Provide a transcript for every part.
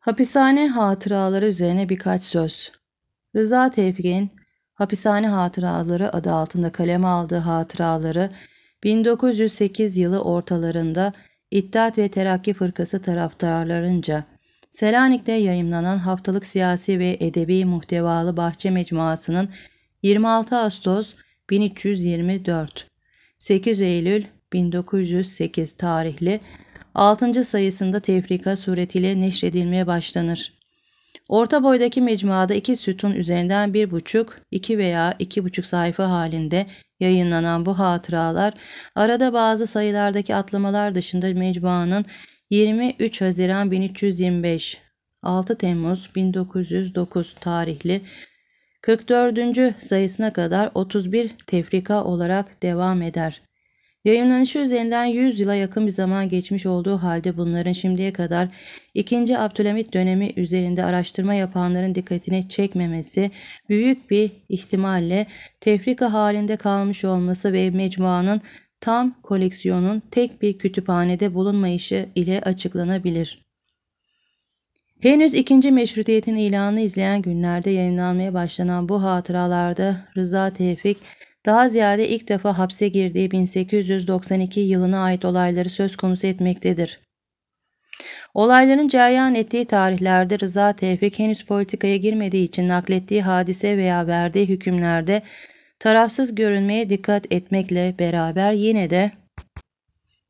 Hapishane hatıraları üzerine birkaç söz. Rıza Tevfik'in Hapishane Hatıraları adı altında kaleme aldığı hatıraları 1908 yılı ortalarında İttihat ve Terakki Fırkası taraftarlarınca Selanik'te yayımlanan haftalık siyasi ve edebi muhtevalı Bahçe Mecmuası'nın 26 Ağustos 1324 8 Eylül 1908 tarihli 6. sayısında tefrika suretiyle neşredilmeye başlanır. Orta boydaki mecmuada iki sütun üzerinden bir buçuk, iki veya iki buçuk sayfa halinde yayınlanan bu hatıralar, arada bazı sayılardaki atlamalar dışında mecmuanın 23 Haziran 1325, 6 Temmuz 1909 tarihli 44. sayısına kadar 31 tefrika olarak devam eder. Yayınlanışı üzerinden 100 yıla yakın bir zaman geçmiş olduğu halde bunların şimdiye kadar 2. Abdülhamit dönemi üzerinde araştırma yapanların dikkatini çekmemesi büyük bir ihtimalle tefrika halinde kalmış olması ve mecmuanın tam koleksiyonun tek bir kütüphanede bulunmayışı ile açıklanabilir. Henüz ikinci meşrutiyetin ilanını izleyen günlerde yayınlanmaya başlanan bu hatıralarda Rıza Tevfik daha ziyade ilk defa hapse girdiği 1892 yılına ait olayları söz konusu etmektedir. Olayların ceryan ettiği tarihlerde Rıza Tevfik henüz politikaya girmediği için naklettiği hadise veya verdiği hükümlerde tarafsız görünmeye dikkat etmekle beraber yine de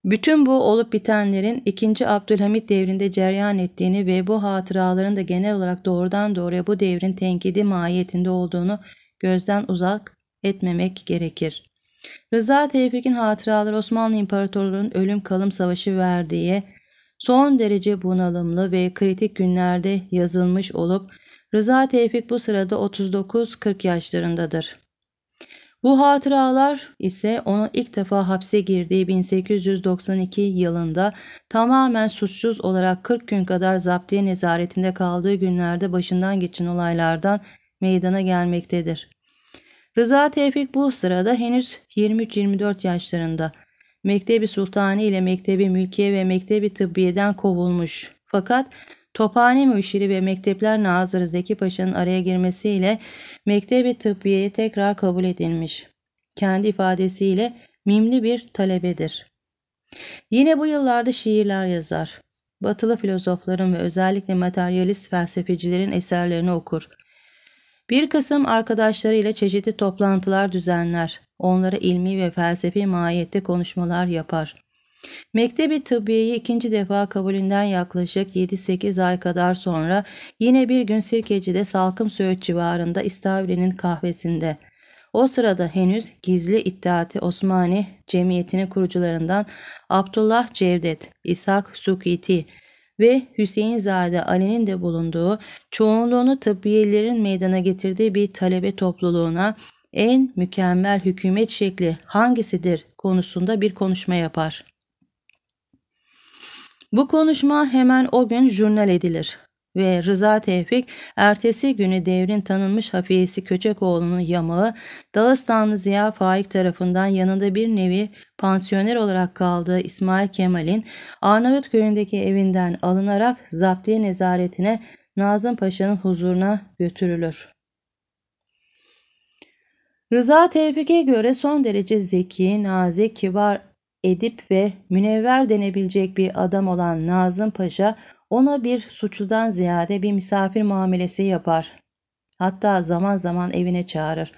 bütün bu olup bitenlerin 2. Abdülhamit devrinde ceryan ettiğini ve bu hatıraların da genel olarak doğrudan doğruya bu devrin tenkidi mahiyetinde olduğunu gözden uzak etmemek gerekir. Rıza Tevfik'in hatıraları Osmanlı İmparatorluğu'nun ölüm kalım savaşı verdiği son derece bunalımlı ve kritik günlerde yazılmış olup Rıza Tevfik bu sırada 39-40 yaşlarındadır. Bu hatıralar ise onu ilk defa hapse girdiği 1892 yılında tamamen suçsuz olarak 40 gün kadar zaptiye nezaretinde kaldığı günlerde başından geçen olaylardan meydana gelmektedir. Rıza Tevfik bu sırada henüz 23-24 yaşlarında. Mektebi Sultani ile Mektebi Mülkiye ve Mektebi Tıbbiye'den kovulmuş. Fakat Tophane Müşiri ve Mektepler Nazırı Zeki Paşa'nın araya girmesiyle Mektebi Tıbbiye'ye tekrar kabul edilmiş. Kendi ifadesiyle mimli bir talebedir. Yine bu yıllarda şiirler yazar. Batılı filozofların ve özellikle materyalist felsefecilerin eserlerini okur. Bir kısım arkadaşlarıyla çeşitli toplantılar düzenler. Onlara ilmi ve felsefi mahiyette konuşmalar yapar. Mektebi tıbbiyeyi ikinci defa kabulünden yaklaşık 7-8 ay kadar sonra yine bir gün Sirkeci'de Salkım Söğüt civarında İstavri'nin kahvesinde. O sırada henüz gizli iddiati Osmani cemiyetinin kurucularından Abdullah Cevdet, İshak Sukiti, ve Hüseyinzade Ali'nin de bulunduğu çoğunluğunu tıbbiyelerin meydana getirdiği bir talebe topluluğuna en mükemmel hükümet şekli hangisidir konusunda bir konuşma yapar. Bu konuşma hemen o gün jurnal edilir ve Rıza Tevfik ertesi günü devrin tanınmış hafiyesi Köçekoğlu'nun yamağı Dağıstanlı Ziya Faik tarafından yanında bir nevi pansiyoner olarak kaldığı İsmail Kemal'in Arnavut köyündeki evinden alınarak zaptiye nezaretine Nazım Paşa'nın huzuruna götürülür. Rıza Tevfik'e göre son derece zeki, nazik, kibar edip ve münevver denebilecek bir adam olan Nazım Paşa ona bir suçludan ziyade bir misafir muamelesi yapar. Hatta zaman zaman evine çağırır.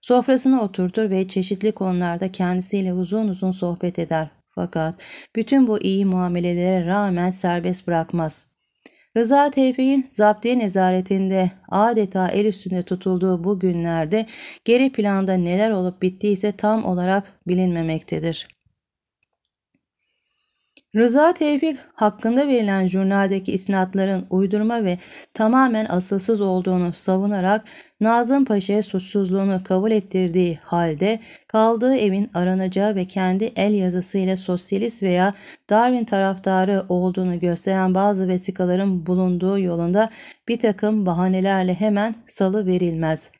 Sofrasına oturtur ve çeşitli konularda kendisiyle uzun uzun sohbet eder. Fakat bütün bu iyi muamelelere rağmen serbest bırakmaz. Rıza Tevfik'in zaptiye nezaretinde adeta el üstünde tutulduğu bu günlerde geri planda neler olup bittiyse tam olarak bilinmemektedir. Rıza Tevfik hakkında verilen jurnaldeki isnatların uydurma ve tamamen asılsız olduğunu savunarak Nazım Paşa'ya suçsuzluğunu kabul ettirdiği halde kaldığı evin aranacağı ve kendi el yazısıyla sosyalist veya Darwin taraftarı olduğunu gösteren bazı vesikaların bulunduğu yolunda bir takım bahanelerle hemen salı verilmez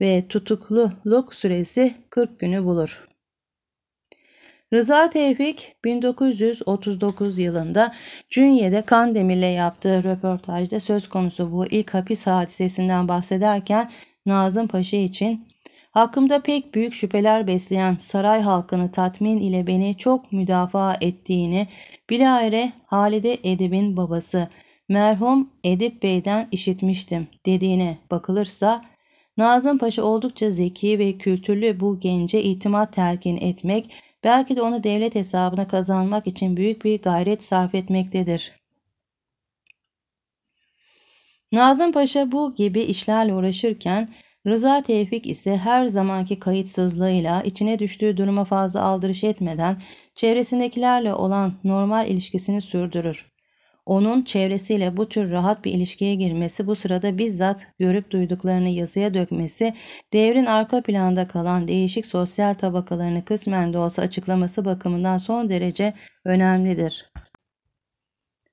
ve tutukluluk süresi 40 günü bulur. Rıza Tevfik 1939 yılında Cünye'de Kandemir'le yaptığı röportajda söz konusu bu ilk hapis hadisesinden bahsederken Nazım Paşa için Hakkımda pek büyük şüpheler besleyen saray halkını tatmin ile beni çok müdafaa ettiğini bilahare Halide Edip'in babası merhum Edip Bey'den işitmiştim dediğine bakılırsa Nazım Paşa oldukça zeki ve kültürlü bu gence itimat telkin etmek Belki de onu devlet hesabına kazanmak için büyük bir gayret sarf etmektedir. Nazım Paşa bu gibi işlerle uğraşırken Rıza Tevfik ise her zamanki kayıtsızlığıyla içine düştüğü duruma fazla aldırış etmeden çevresindekilerle olan normal ilişkisini sürdürür. Onun çevresiyle bu tür rahat bir ilişkiye girmesi, bu sırada bizzat görüp duyduklarını yazıya dökmesi, devrin arka planda kalan değişik sosyal tabakalarını kısmen de olsa açıklaması bakımından son derece önemlidir.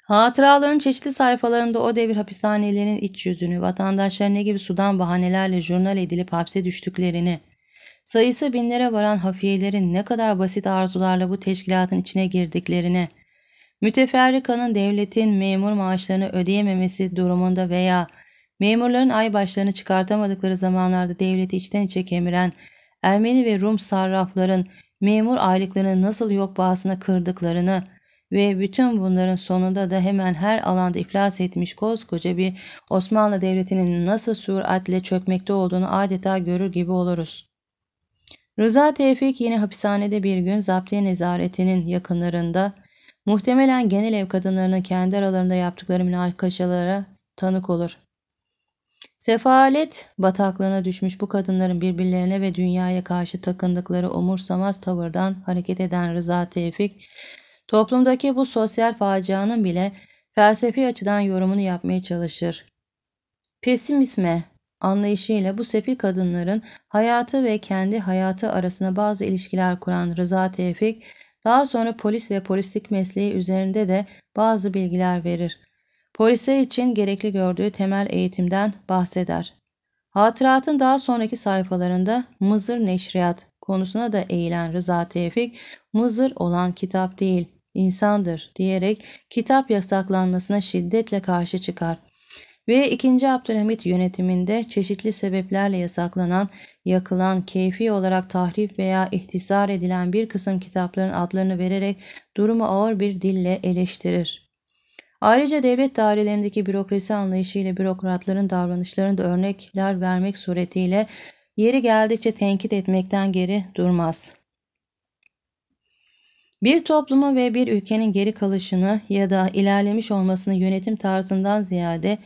Hatıraların çeşitli sayfalarında o devir hapishanelerinin iç yüzünü, vatandaşlar ne gibi sudan bahanelerle jurnal edilip hapse düştüklerini, sayısı binlere varan hafiyelerin ne kadar basit arzularla bu teşkilatın içine girdiklerini, Müteferrikanın devletin memur maaşlarını ödeyememesi durumunda veya memurların ay başlarını çıkartamadıkları zamanlarda devleti içten içe kemiren Ermeni ve Rum sarrafların memur aylıklarını nasıl yok bağısına kırdıklarını ve bütün bunların sonunda da hemen her alanda iflas etmiş koskoca bir Osmanlı Devleti'nin nasıl süratle çökmekte olduğunu adeta görür gibi oluruz. Rıza Tevfik yine hapishanede bir gün zaptiye nezaretinin yakınlarında Muhtemelen genel ev kadınlarının kendi aralarında yaptıkları münakaşalara tanık olur. Sefalet bataklığına düşmüş bu kadınların birbirlerine ve dünyaya karşı takındıkları umursamaz tavırdan hareket eden Rıza Tevfik, toplumdaki bu sosyal facianın bile felsefi açıdan yorumunu yapmaya çalışır. Pesimisme anlayışıyla bu sefil kadınların hayatı ve kendi hayatı arasında bazı ilişkiler kuran Rıza Tevfik, daha sonra polis ve polislik mesleği üzerinde de bazı bilgiler verir. Polise için gerekli gördüğü temel eğitimden bahseder. Hatıratın daha sonraki sayfalarında Mızır Neşriyat konusuna da eğilen Rıza Tevfik, Mızır olan kitap değil, insandır diyerek kitap yasaklanmasına şiddetle karşı çıkar. Ve 2. Abdülhamit yönetiminde çeşitli sebeplerle yasaklanan, yakılan, keyfi olarak tahrif veya ihtisar edilen bir kısım kitapların adlarını vererek durumu ağır bir dille eleştirir. Ayrıca devlet dairelerindeki bürokrasi anlayışı ile bürokratların davranışlarını da örnekler vermek suretiyle yeri geldikçe tenkit etmekten geri durmaz. Bir toplumu ve bir ülkenin geri kalışını ya da ilerlemiş olmasını yönetim tarzından ziyade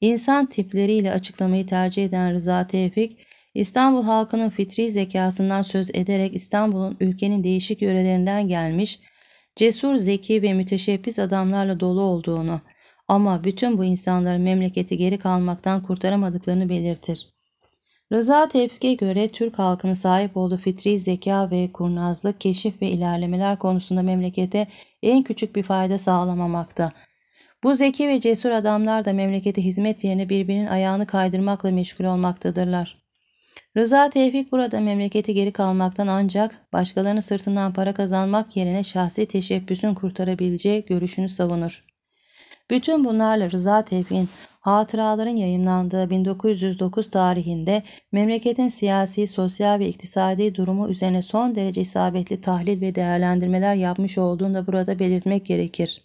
İnsan tipleriyle açıklamayı tercih eden Rıza Tevfik, İstanbul halkının fitri zekasından söz ederek İstanbul'un ülkenin değişik yörelerinden gelmiş, cesur, zeki ve müteşebbis adamlarla dolu olduğunu ama bütün bu insanların memleketi geri kalmaktan kurtaramadıklarını belirtir. Rıza Tevfik'e göre Türk halkının sahip olduğu fitri zeka ve kurnazlık, keşif ve ilerlemeler konusunda memlekete en küçük bir fayda sağlamamakta. Bu zeki ve cesur adamlar da memlekete hizmet yerine birbirinin ayağını kaydırmakla meşgul olmaktadırlar. Rıza Tevfik burada memleketi geri kalmaktan ancak başkalarının sırtından para kazanmak yerine şahsi teşebbüsün kurtarabileceği görüşünü savunur. Bütün bunlarla Rıza Tevfik'in hatıraların yayınlandığı 1909 tarihinde memleketin siyasi, sosyal ve iktisadi durumu üzerine son derece isabetli tahlil ve değerlendirmeler yapmış olduğunu da burada belirtmek gerekir.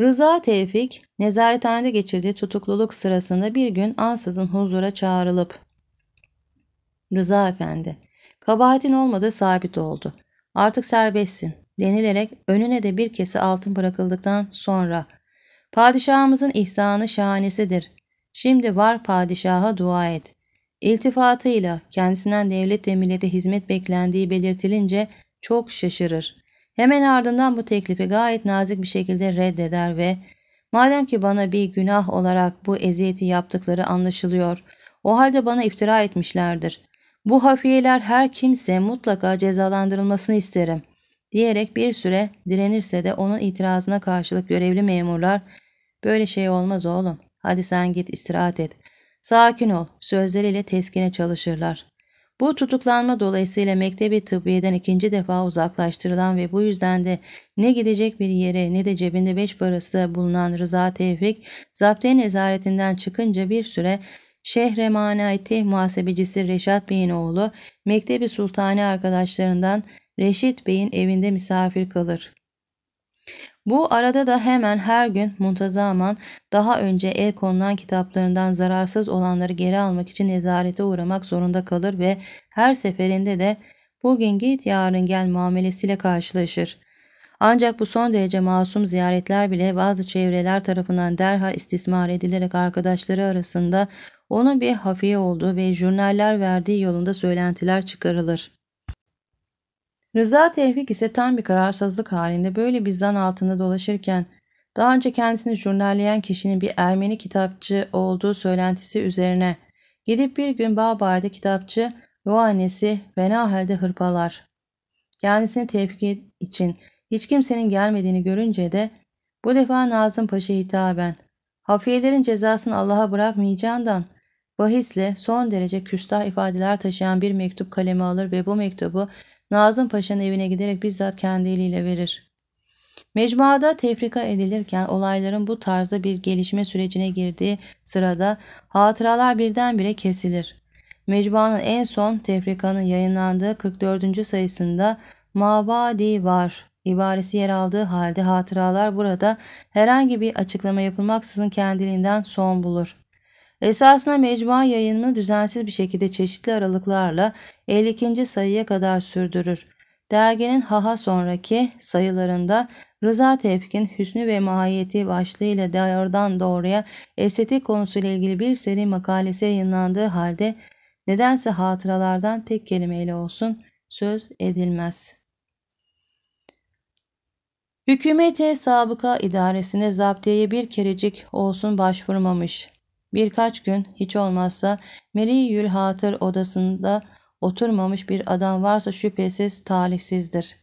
Rıza Tevfik, nezarethanede geçirdiği tutukluluk sırasında bir gün ansızın huzura çağrılıp Rıza Efendi, kabahatin olmadığı sabit oldu. Artık serbestsin denilerek önüne de bir kese altın bırakıldıktan sonra Padişahımızın ihsanı şahanesidir. Şimdi var padişaha dua et. İltifatıyla kendisinden devlet ve millete hizmet beklendiği belirtilince çok şaşırır. Hemen ardından bu teklifi gayet nazik bir şekilde reddeder ve madem ki bana bir günah olarak bu eziyeti yaptıkları anlaşılıyor, o halde bana iftira etmişlerdir. Bu hafiyeler her kimse mutlaka cezalandırılmasını isterim diyerek bir süre direnirse de onun itirazına karşılık görevli memurlar böyle şey olmaz oğlum hadi sen git istirahat et sakin ol sözleriyle teskine çalışırlar. Bu tutuklanma dolayısıyla mektebi tıbbiyeden ikinci defa uzaklaştırılan ve bu yüzden de ne gidecek bir yere ne de cebinde beş parası bulunan Rıza Tevfik, zaptiye nezaretinden çıkınca bir süre Şehre manayti muhasebecisi Reşat Bey'in oğlu, Mektebi Sultani arkadaşlarından Reşit Bey'in evinde misafir kalır. Bu arada da hemen her gün muntazaman daha önce el konulan kitaplarından zararsız olanları geri almak için nezarete uğramak zorunda kalır ve her seferinde de bugün git yarın gel muamelesiyle karşılaşır. Ancak bu son derece masum ziyaretler bile bazı çevreler tarafından derhal istismar edilerek arkadaşları arasında onun bir hafiye olduğu ve jurnaller verdiği yolunda söylentiler çıkarılır. Rıza Tevfik ise tam bir kararsızlık halinde böyle bir zan altında dolaşırken daha önce kendisini jurnalleyen kişinin bir Ermeni kitapçı olduğu söylentisi üzerine gidip bir gün Bağbağ'da kitapçı ve o annesi fena halde hırpalar. Kendisini tevfik için hiç kimsenin gelmediğini görünce de bu defa Nazım Paşa hitaben hafiyelerin cezasını Allah'a bırakmayacağından bahisle son derece küstah ifadeler taşıyan bir mektup kaleme alır ve bu mektubu Nazım Paşa'nın evine giderek bizzat kendi eliyle verir. Mecmuada tefrika edilirken olayların bu tarzda bir gelişme sürecine girdiği sırada hatıralar birdenbire kesilir. Mecmuanın en son tefrikanın yayınlandığı 44. sayısında Mabadi var ibaresi yer aldığı halde hatıralar burada herhangi bir açıklama yapılmaksızın kendiliğinden son bulur. Esasında mecmua yayınını düzensiz bir şekilde çeşitli aralıklarla 52. sayıya kadar sürdürür. Derginin haha sonraki sayılarında Rıza Tevfik'in Hüsnü ve Mahiyeti başlığıyla doğrudan doğruya estetik konusuyla ilgili bir seri makalesi yayınlandığı halde nedense hatıralardan tek kelimeyle olsun söz edilmez. Hükümete sabıka idaresine zaptiyeye bir kerecik olsun başvurmamış. Birkaç gün hiç olmazsa Meriyül Hatır odasında oturmamış bir adam varsa şüphesiz talihsizdir.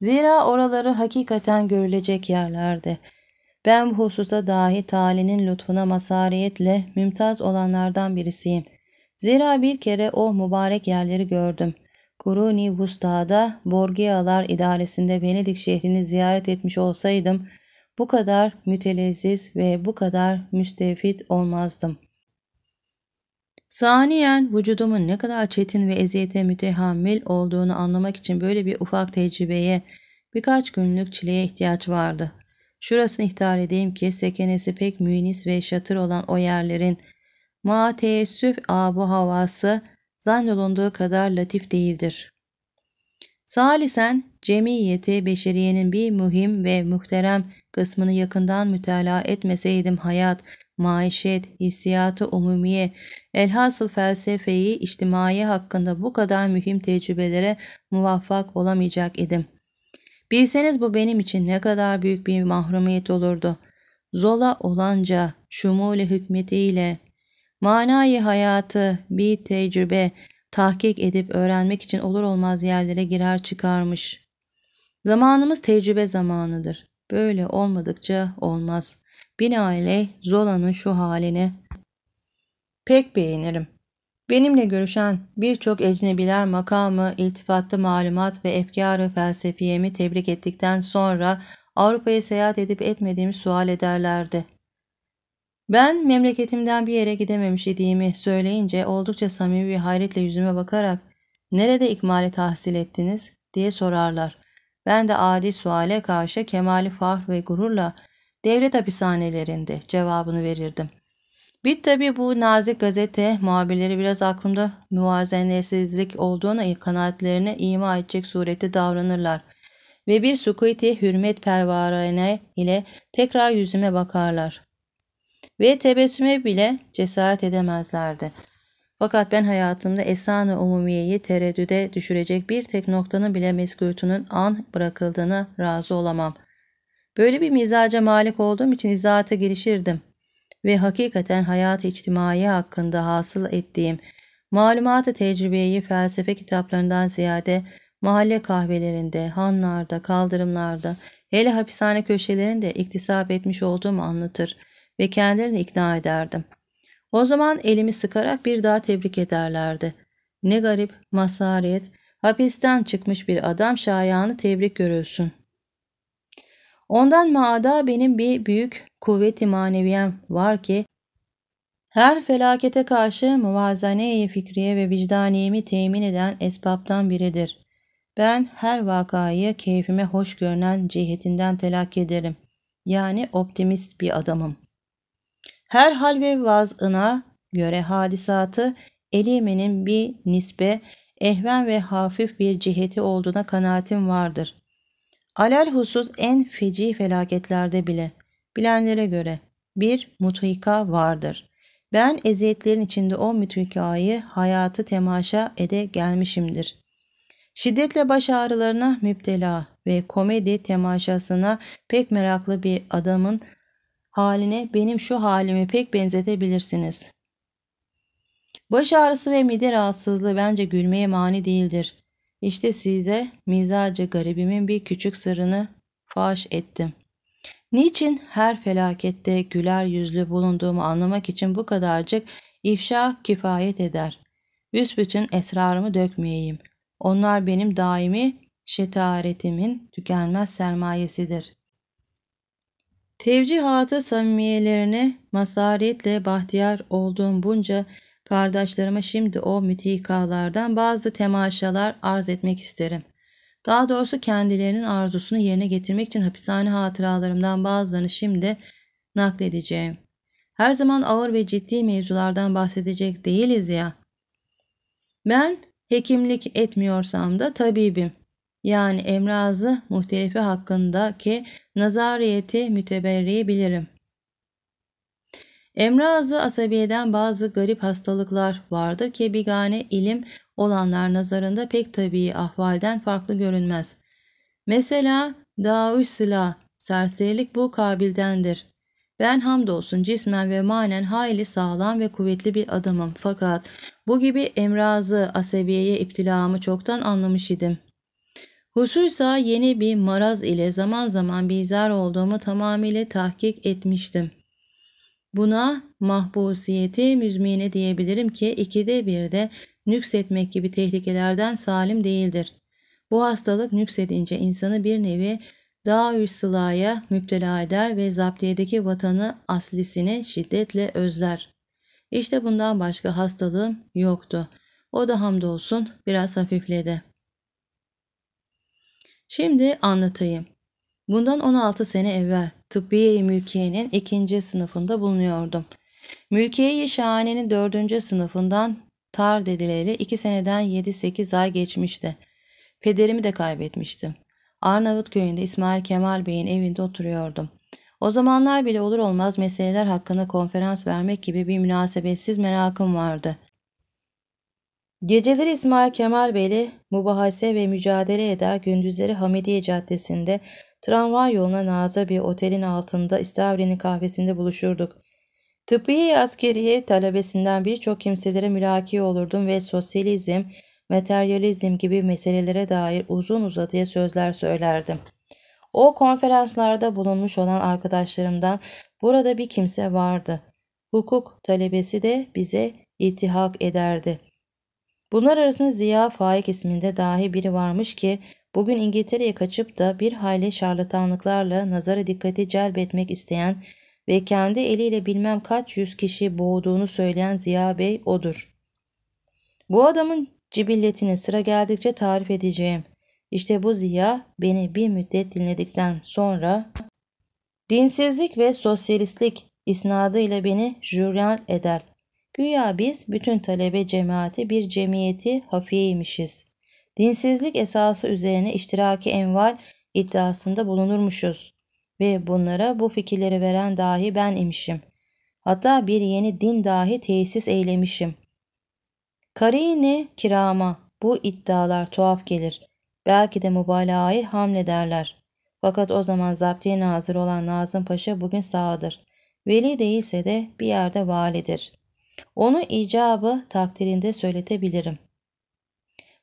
Zira oraları hakikaten görülecek yerlerdi. Ben bu hususta dahi talinin lütfuna masariyetle mümtaz olanlardan birisiyim. Zira bir kere o mübarek yerleri gördüm. Kuruni Vusta'da Borgiyalar idaresinde Venedik şehrini ziyaret etmiş olsaydım bu kadar mütelezziz ve bu kadar müstefit olmazdım. Saniyen vücudumun ne kadar çetin ve eziyete mütehammil olduğunu anlamak için böyle bir ufak tecrübeye, birkaç günlük çileye ihtiyaç vardı. Şurasını ihtar edeyim ki sekenesi pek münis ve şatır olan o yerlerin ma teessüf abu havası zannolunduğu kadar latif değildir. Salisen cemiyeti beşeriyenin bir mühim ve muhterem kısmını yakından mütalaa etmeseydim hayat, maişet, hissiyatı umumiye, elhasıl felsefeyi, içtimai hakkında bu kadar mühim tecrübelere muvaffak olamayacak idim. Bilseniz bu benim için ne kadar büyük bir mahrumiyet olurdu. Zola olanca, şumule hükmetiyle, manayı hayatı, bir tecrübe, tahkik edip öğrenmek için olur olmaz yerlere girer çıkarmış. Zamanımız tecrübe zamanıdır. Böyle olmadıkça olmaz. Binaenaleyh Zola'nın şu halini pek beğenirim. Benimle görüşen birçok ecnebiler makamı, iltifatlı malumat ve efkarı felsefiyemi tebrik ettikten sonra Avrupa'ya seyahat edip etmediğimi sual ederlerdi. Ben memleketimden bir yere gidememiş idiğimi söyleyince oldukça samimi bir hayretle yüzüme bakarak nerede ikmali tahsil ettiniz diye sorarlar. Ben de adi suale karşı kemali fahr ve gururla devlet hapishanelerinde cevabını verirdim. Bir tabi bu nazik gazete muhabirleri biraz aklımda muazenlesizlik olduğuna kanaatlerine ima edecek surette davranırlar ve bir sükuti hürmet pervarane ile tekrar yüzüme bakarlar ve tebessüme bile cesaret edemezlerdi. Fakat ben hayatımda esan-ı umumiyeyi tereddüde düşürecek bir tek noktanın bile meskürtünün an bırakıldığını razı olamam. Böyle bir mizaca malik olduğum için izahata girişirdim ve hakikaten hayat-ı içtimai hakkında hasıl ettiğim malumatı tecrübeyi felsefe kitaplarından ziyade mahalle kahvelerinde, hanlarda, kaldırımlarda, hele hapishane köşelerinde iktisap etmiş olduğumu anlatır.'' ve kendilerini ikna ederdim. O zaman elimi sıkarak bir daha tebrik ederlerdi. Ne garip, masariyet, hapisten çıkmış bir adam şayanı tebrik görülsün. Ondan maada benim bir büyük kuvveti maneviyem var ki her felakete karşı muvazaneye fikriye ve vicdaniyemi temin eden esbaptan biridir. Ben her vakayı keyfime hoş görünen cihetinden telakki ederim. Yani optimist bir adamım.'' her hal ve vazına göre hadisatı elimenin bir nisbe, ehven ve hafif bir ciheti olduğuna kanaatim vardır. Alel husus en feci felaketlerde bile, bilenlere göre bir mutlika vardır. Ben eziyetlerin içinde o mütvikayı hayatı temaşa ede gelmişimdir. Şiddetle baş ağrılarına müptela ve komedi temaşasına pek meraklı bir adamın haline benim şu halimi pek benzetebilirsiniz. Baş ağrısı ve mide rahatsızlığı bence gülmeye mani değildir. İşte size mizacı garibimin bir küçük sırrını faş ettim. Niçin her felakette güler yüzlü bulunduğumu anlamak için bu kadarcık ifşa kifayet eder. Büsbütün esrarımı dökmeyeyim. Onlar benim daimi şetaretimin tükenmez sermayesidir.'' Tevcihatı samimiyelerine masariyetle bahtiyar olduğum bunca kardeşlerime şimdi o mütikalardan bazı temaşalar arz etmek isterim. Daha doğrusu kendilerinin arzusunu yerine getirmek için hapishane hatıralarımdan bazılarını şimdi nakledeceğim. Her zaman ağır ve ciddi mevzulardan bahsedecek değiliz ya. Ben hekimlik etmiyorsam da tabibim yani emrazı muhtelifi hakkındaki nazariyeti müteberri bilirim. Emrazı asabiyeden bazı garip hastalıklar vardır ki bigane ilim olanlar nazarında pek tabii ahvalden farklı görünmez. Mesela daüş sila, serserilik bu kabildendir. Ben hamdolsun cismen ve manen hayli sağlam ve kuvvetli bir adamım fakat bu gibi emrazı asabiyeye iptilamı çoktan anlamış idim.'' Huşuysa yeni bir maraz ile zaman zaman bizar olduğumu tamamıyla tahkik etmiştim. Buna mahbusiyeti müzmine diyebilirim ki ikide birde nüksetmek gibi tehlikelerden salim değildir. Bu hastalık nüksedince insanı bir nevi daha sılaya müptela eder ve zaptiyedeki vatanı aslisini şiddetle özler. İşte bundan başka hastalığım yoktu. O da hamdolsun biraz hafifledi.'' Şimdi anlatayım. Bundan 16 sene evvel Tıbbiye-i Mülkiye'nin ikinci sınıfında bulunuyordum. Mülkiye-i Şahane'nin dördüncü sınıfından tar dedileli iki seneden 7-8 ay geçmişti. Pederimi de kaybetmiştim. Arnavut köyünde İsmail Kemal Bey'in evinde oturuyordum. O zamanlar bile olur olmaz meseleler hakkında konferans vermek gibi bir münasebetsiz merakım vardı. Geceleri İsmail Kemal Bey'le mubahase ve mücadele eder, gündüzleri Hamidiye Caddesi'nde tramvay yoluna nazır bir otelin altında İstavri'nin kahvesinde buluşurduk. Tıbbi askeriye talebesinden birçok kimselere mülaki olurdum ve sosyalizm, materyalizm gibi meselelere dair uzun uzadıya sözler söylerdim. O konferanslarda bulunmuş olan arkadaşlarımdan burada bir kimse vardı. Hukuk talebesi de bize iltihak ederdi.'' Bunlar arasında Ziya Faik isminde dahi biri varmış ki bugün İngiltere'ye kaçıp da bir hayli şarlatanlıklarla nazara dikkati celbetmek isteyen ve kendi eliyle bilmem kaç yüz kişi boğduğunu söyleyen Ziya Bey odur. Bu adamın cibilletini sıra geldikçe tarif edeceğim. İşte bu Ziya beni bir müddet dinledikten sonra dinsizlik ve sosyalistlik isnadıyla beni jüryan eder. Güya biz bütün talebe cemaati bir cemiyeti hafiyeymişiz. Dinsizlik esası üzerine iştiraki enval iddiasında bulunurmuşuz ve bunlara bu fikirleri veren dahi ben imişim. Hatta bir yeni din dahi tesis eylemişim. Karine kirama bu iddialar tuhaf gelir. Belki de mübalağayı derler. Fakat o zaman zaptiye nazır olan Nazım Paşa bugün sağdır. Veli değilse de bir yerde validir. Onu icabı takdirinde söyletebilirim.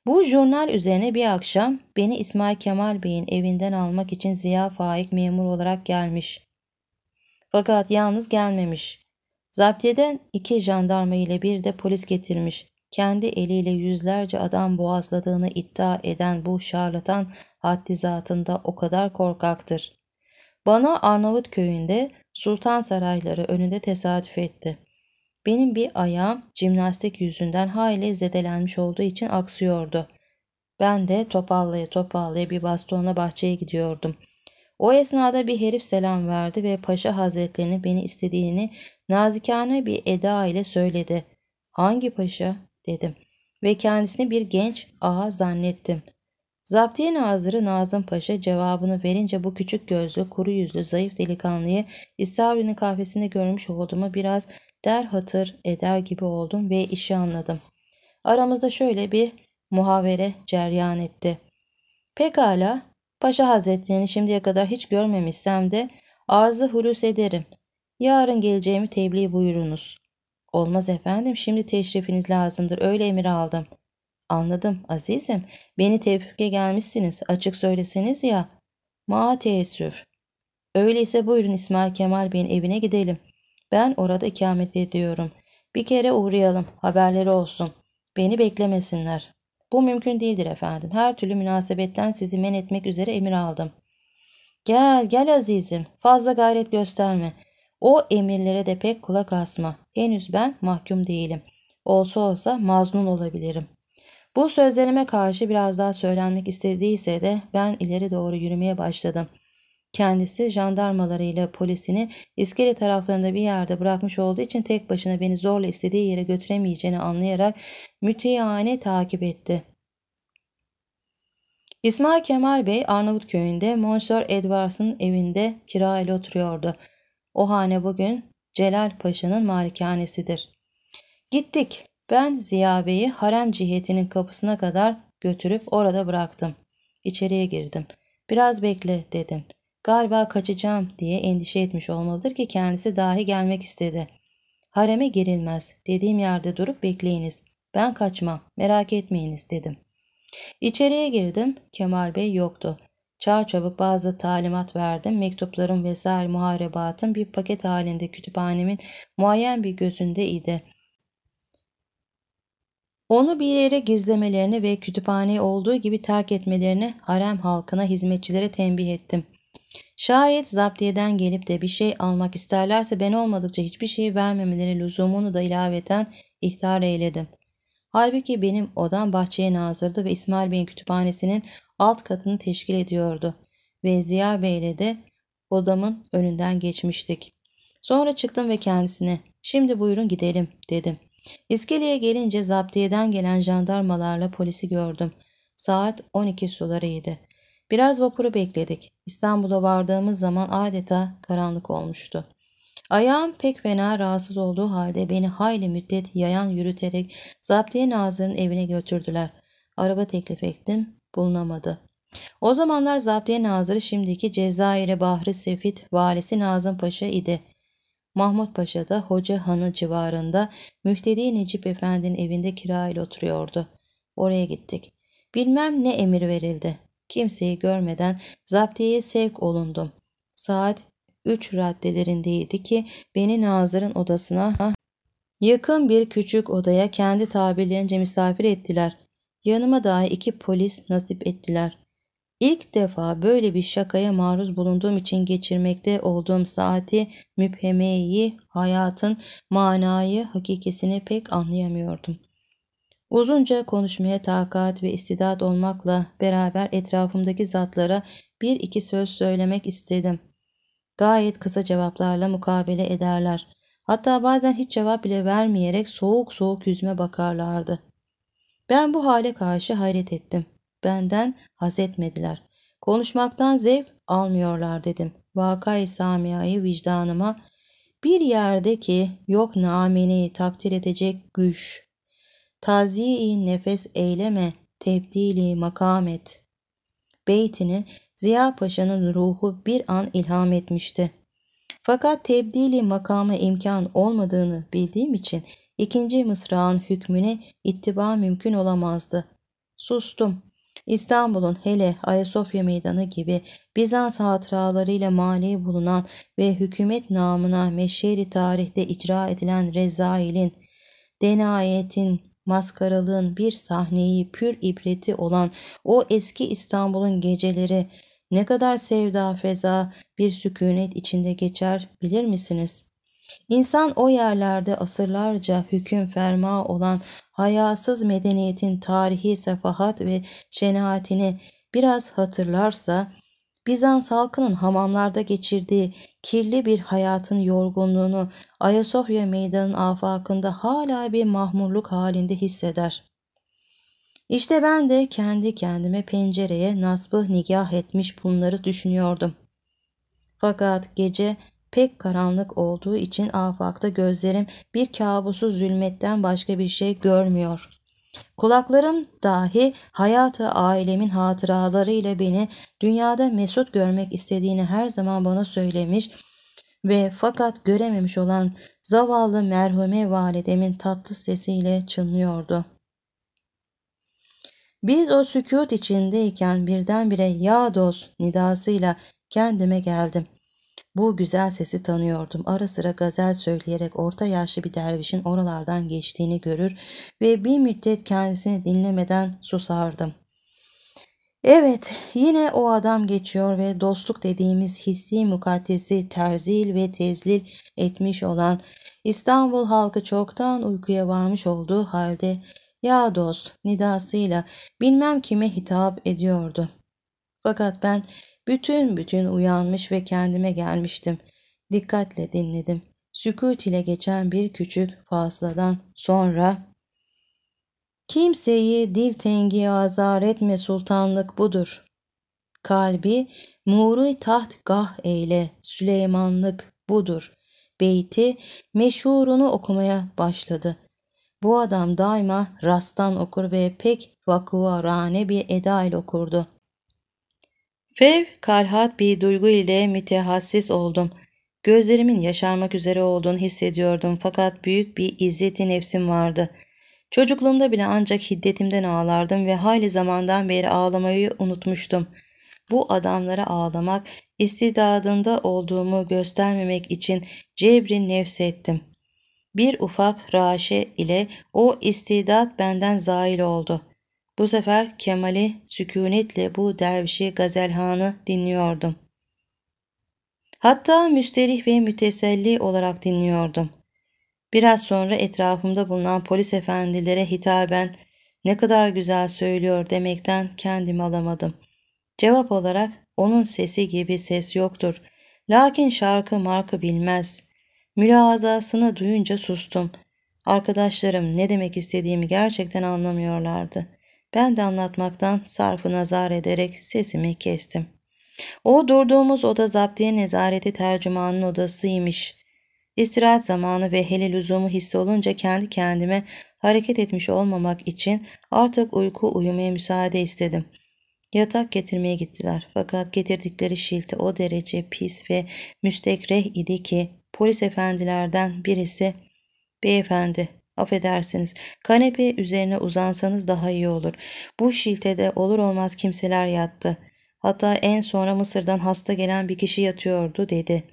Bu jurnal üzerine bir akşam beni İsmail Kemal Bey'in evinden almak için Ziya Faik memur olarak gelmiş. Fakat yalnız gelmemiş. Zaptiyeden iki jandarma ile bir de polis getirmiş. Kendi eliyle yüzlerce adam boğazladığını iddia eden bu şarlatan haddi zatında o kadar korkaktır. Bana Arnavut köyünde Sultan Sarayları önünde tesadüf etti. Benim bir ayağım jimnastik yüzünden hayli zedelenmiş olduğu için aksıyordu. Ben de topallaya topallaya bir bastonla bahçeye gidiyordum. O esnada bir herif selam verdi ve paşa hazretlerinin beni istediğini nazikane bir eda ile söyledi. Hangi paşa dedim ve kendisini bir genç ağa zannettim. Zaptiye Nazırı Nazım Paşa cevabını verince bu küçük gözlü, kuru yüzlü, zayıf delikanlıyı İstavri'nin kahvesinde görmüş olduğumu biraz der hatır eder gibi oldum ve işi anladım. Aramızda şöyle bir muhavere ceryan etti. Pekala, Paşa Hazretlerini şimdiye kadar hiç görmemişsem de arzı hulus ederim. Yarın geleceğimi tebliğ buyurunuz. Olmaz efendim, şimdi teşrifiniz lazımdır, öyle emir aldım. Anladım azizim, beni tevfike gelmişsiniz, açık söyleseniz ya. Ma teessüf. Öyleyse buyurun İsmail Kemal Bey'in evine gidelim.'' Ben orada ikamet ediyorum. Bir kere uğrayalım, haberleri olsun. Beni beklemesinler. Bu mümkün değildir efendim. Her türlü münasebetten sizi men etmek üzere emir aldım. Gel, gel azizim. Fazla gayret gösterme. O emirlere de pek kulak asma. Henüz ben mahkum değilim. Olsa olsa maznun olabilirim. Bu sözlerime karşı biraz daha söylenmek istediyse de ben ileri doğru yürümeye başladım.'' Kendisi jandarmalarıyla polisini iskele taraflarında bir yerde bırakmış olduğu için tek başına beni zorla istediği yere götüremeyeceğini anlayarak müteyane takip etti. İsmail Kemal Bey Arnavutköy'ünde Monsieur Edwards'ın evinde kira ile oturuyordu. O hane bugün Celal Paşa'nın malikanesidir. Gittik. Ben Ziya Bey'i harem cihetinin kapısına kadar götürüp orada bıraktım. İçeriye girdim. Biraz bekle dedim galiba kaçacağım diye endişe etmiş olmalıdır ki kendisi dahi gelmek istedi. Hareme girilmez. Dediğim yerde durup bekleyiniz. Ben kaçmam. Merak etmeyiniz dedim. İçeriye girdim. Kemal Bey yoktu. Çağ çabuk bazı talimat verdim. Mektuplarım vesaire muharebatın bir paket halinde kütüphanemin muayyen bir gözünde idi. Onu bir yere gizlemelerini ve kütüphaneyi olduğu gibi terk etmelerini harem halkına hizmetçilere tembih ettim. Şayet zaptiyeden gelip de bir şey almak isterlerse ben olmadıkça hiçbir şey vermemeleri lüzumunu da ilaveten ihtar eyledim. Halbuki benim odam bahçeye nazırdı ve İsmail Bey'in kütüphanesinin alt katını teşkil ediyordu. Ve Ziya Bey'le de odamın önünden geçmiştik. Sonra çıktım ve kendisine şimdi buyurun gidelim dedim. İskeleye gelince zaptiyeden gelen jandarmalarla polisi gördüm. Saat 12 sularıydı. Biraz vapuru bekledik. İstanbul'a vardığımız zaman adeta karanlık olmuştu. Ayağım pek fena rahatsız olduğu halde beni hayli müddet yayan yürüterek Zaptiye Nazır'ın evine götürdüler. Araba teklif ettim, bulunamadı. O zamanlar Zaptiye Nazırı şimdiki Cezayir'e Bahri Sefit valisi Nazım Paşa idi. Mahmut Paşa da Hoca Hanı civarında Mühtedi Necip Efendi'nin evinde kirayla oturuyordu. Oraya gittik. Bilmem ne emir verildi. Kimseyi görmeden zaptiyeye sevk olundum. Saat 3 raddelerindeydi ki beni Nazır'ın odasına yakın bir küçük odaya kendi tabirlerince misafir ettiler. Yanıma dahi iki polis nasip ettiler. İlk defa böyle bir şakaya maruz bulunduğum için geçirmekte olduğum saati müphemeyi, hayatın manayı, hakikesini pek anlayamıyordum. Uzunca konuşmaya takat ve istidat olmakla beraber etrafımdaki zatlara bir iki söz söylemek istedim. Gayet kısa cevaplarla mukabele ederler. Hatta bazen hiç cevap bile vermeyerek soğuk soğuk yüzüme bakarlardı. Ben bu hale karşı hayret ettim. Benden haz etmediler. Konuşmaktan zevk almıyorlar dedim. Vakayı Samia'yı vicdanıma bir yerdeki yok nameni takdir edecek güç, Taziye-i nefes eyleme, tebdili makam et. Beytini Ziya Paşa'nın ruhu bir an ilham etmişti. Fakat tebdili makama imkan olmadığını bildiğim için ikinci mısrağın hükmüne ittiba mümkün olamazdı. Sustum. İstanbul'un hele Ayasofya Meydanı gibi Bizans hatıralarıyla mali bulunan ve hükümet namına meşeri tarihte icra edilen rezailin, denayetin, maskaralığın bir sahneyi pür ibreti olan o eski İstanbul'un geceleri ne kadar sevda feza bir sükunet içinde geçer bilir misiniz? İnsan o yerlerde asırlarca hüküm ferma olan hayasız medeniyetin tarihi sefahat ve şenaatini biraz hatırlarsa Bizans halkının hamamlarda geçirdiği kirli bir hayatın yorgunluğunu Ayasofya meydanın afakında hala bir mahmurluk halinde hisseder. İşte ben de kendi kendime pencereye nasbı nigah etmiş bunları düşünüyordum. Fakat gece pek karanlık olduğu için afakta gözlerim bir kabusu zulmetten başka bir şey görmüyor.'' Kulaklarım dahi hayatı ailemin hatıralarıyla beni dünyada mesut görmek istediğini her zaman bana söylemiş ve fakat görememiş olan zavallı merhume validemin tatlı sesiyle çınlıyordu. Biz o sükut içindeyken birdenbire ya dost nidasıyla kendime geldim. Bu güzel sesi tanıyordum. Ara sıra gazel söyleyerek orta yaşlı bir dervişin oralardan geçtiğini görür ve bir müddet kendisini dinlemeden susardım. Evet, yine o adam geçiyor ve dostluk dediğimiz hissi mukaddesi terzil ve tezlil etmiş olan İstanbul halkı çoktan uykuya varmış olduğu halde ya dost nidasıyla bilmem kime hitap ediyordu. Fakat ben bütün bütün uyanmış ve kendime gelmiştim. Dikkatle dinledim. Sükut ile geçen bir küçük fazladan sonra Kimseyi dil tengi azar etme sultanlık budur. Kalbi muğru taht gah eyle Süleymanlık budur. Beyti meşhurunu okumaya başladı. Bu adam daima rastan okur ve pek vakuvarane bir eda ile okurdu. Fevkalat bir duygu ile mütehassis oldum. Gözlerimin yaşarmak üzere olduğunu hissediyordum fakat büyük bir izzeti nefsim vardı. Çocukluğumda bile ancak hiddetimden ağlardım ve hali zamandan beri ağlamayı unutmuştum. Bu adamlara ağlamak, istidadında olduğumu göstermemek için cebri nefsettim. Bir ufak raşe ile o istidat benden zail oldu. Bu sefer Kemal'i sükunetle bu dervişi Gazelhan'ı dinliyordum. Hatta müsterih ve müteselli olarak dinliyordum. Biraz sonra etrafımda bulunan polis efendilere hitaben ne kadar güzel söylüyor demekten kendimi alamadım. Cevap olarak onun sesi gibi ses yoktur. Lakin şarkı markı bilmez. Mülazasını duyunca sustum. Arkadaşlarım ne demek istediğimi gerçekten anlamıyorlardı. Ben de anlatmaktan sarfı nazar ederek sesimi kestim. O durduğumuz oda zaptiye nezareti tercümanın odasıymış. İstirahat zamanı ve hele lüzumu hissi olunca kendi kendime hareket etmiş olmamak için artık uyku uyumaya müsaade istedim. Yatak getirmeye gittiler fakat getirdikleri şilti o derece pis ve müstekreh idi ki polis efendilerden birisi ''Beyefendi Affedersiniz. Kanepe üzerine uzansanız daha iyi olur. Bu şiltede olur olmaz kimseler yattı. Hatta en sonra Mısır'dan hasta gelen bir kişi yatıyordu dedi.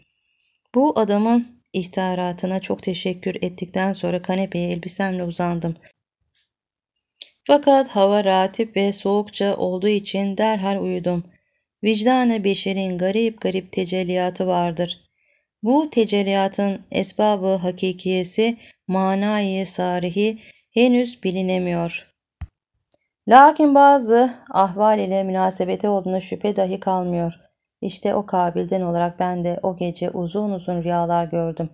Bu adamın ihtaratına çok teşekkür ettikten sonra kanepeye elbisemle uzandım. Fakat hava ratip ve soğukça olduğu için derhal uyudum. Vicdanı beşerin garip garip tecelliyatı vardır. Bu tecelliyatın esbabı hakikiyesi manayı sarihi henüz bilinemiyor. Lakin bazı ahval ile münasebete olduğuna şüphe dahi kalmıyor. İşte o kabilden olarak ben de o gece uzun uzun rüyalar gördüm.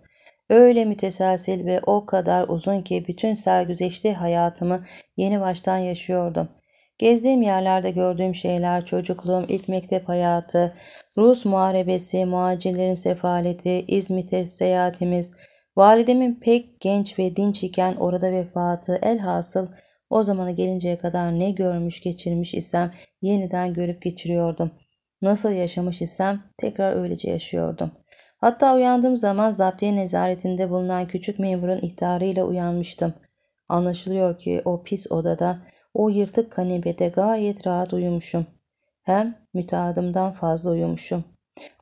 Öyle müteselsil ve o kadar uzun ki bütün sergüzeşli hayatımı yeni baştan yaşıyordum. Gezdiğim yerlerde gördüğüm şeyler çocukluğum, ilk mektep hayatı, Rus muharebesi, muhacirlerin sefaleti, İzmit'e seyahatimiz, Validemin pek genç ve dinç iken orada vefatı elhasıl o zamana gelinceye kadar ne görmüş geçirmiş isem yeniden görüp geçiriyordum. Nasıl yaşamış isem tekrar öylece yaşıyordum. Hatta uyandığım zaman zaptiye nezaretinde bulunan küçük memurun ihtarıyla uyanmıştım. Anlaşılıyor ki o pis odada, o yırtık kanepede gayet rahat uyumuşum. Hem müteadımdan fazla uyumuşum.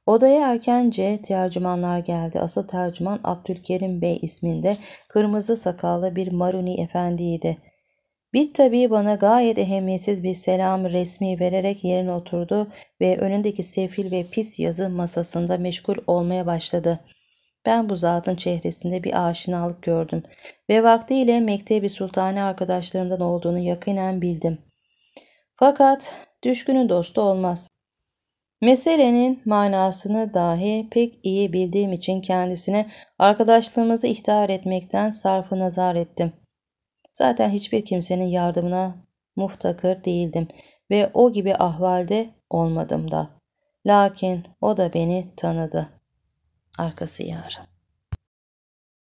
Odaya erkence tercümanlar geldi. Asıl tercüman Abdülkerim Bey isminde kırmızı sakallı bir maruni efendiydi. Bit tabi bana gayet ehemmiyetsiz bir selam resmi vererek yerine oturdu ve önündeki sefil ve pis yazı masasında meşgul olmaya başladı. Ben bu zatın çehresinde bir aşinalık gördüm ve vaktiyle Mektebi Sultani arkadaşlarımdan olduğunu yakinen bildim. Fakat düşkünün dostu olmaz. Meselenin manasını dahi pek iyi bildiğim için kendisine arkadaşlığımızı ihtar etmekten sarfı nazar ettim. Zaten hiçbir kimsenin yardımına muhtakır değildim ve o gibi ahvalde olmadım da. Lakin o da beni tanıdı. Arkası yarın.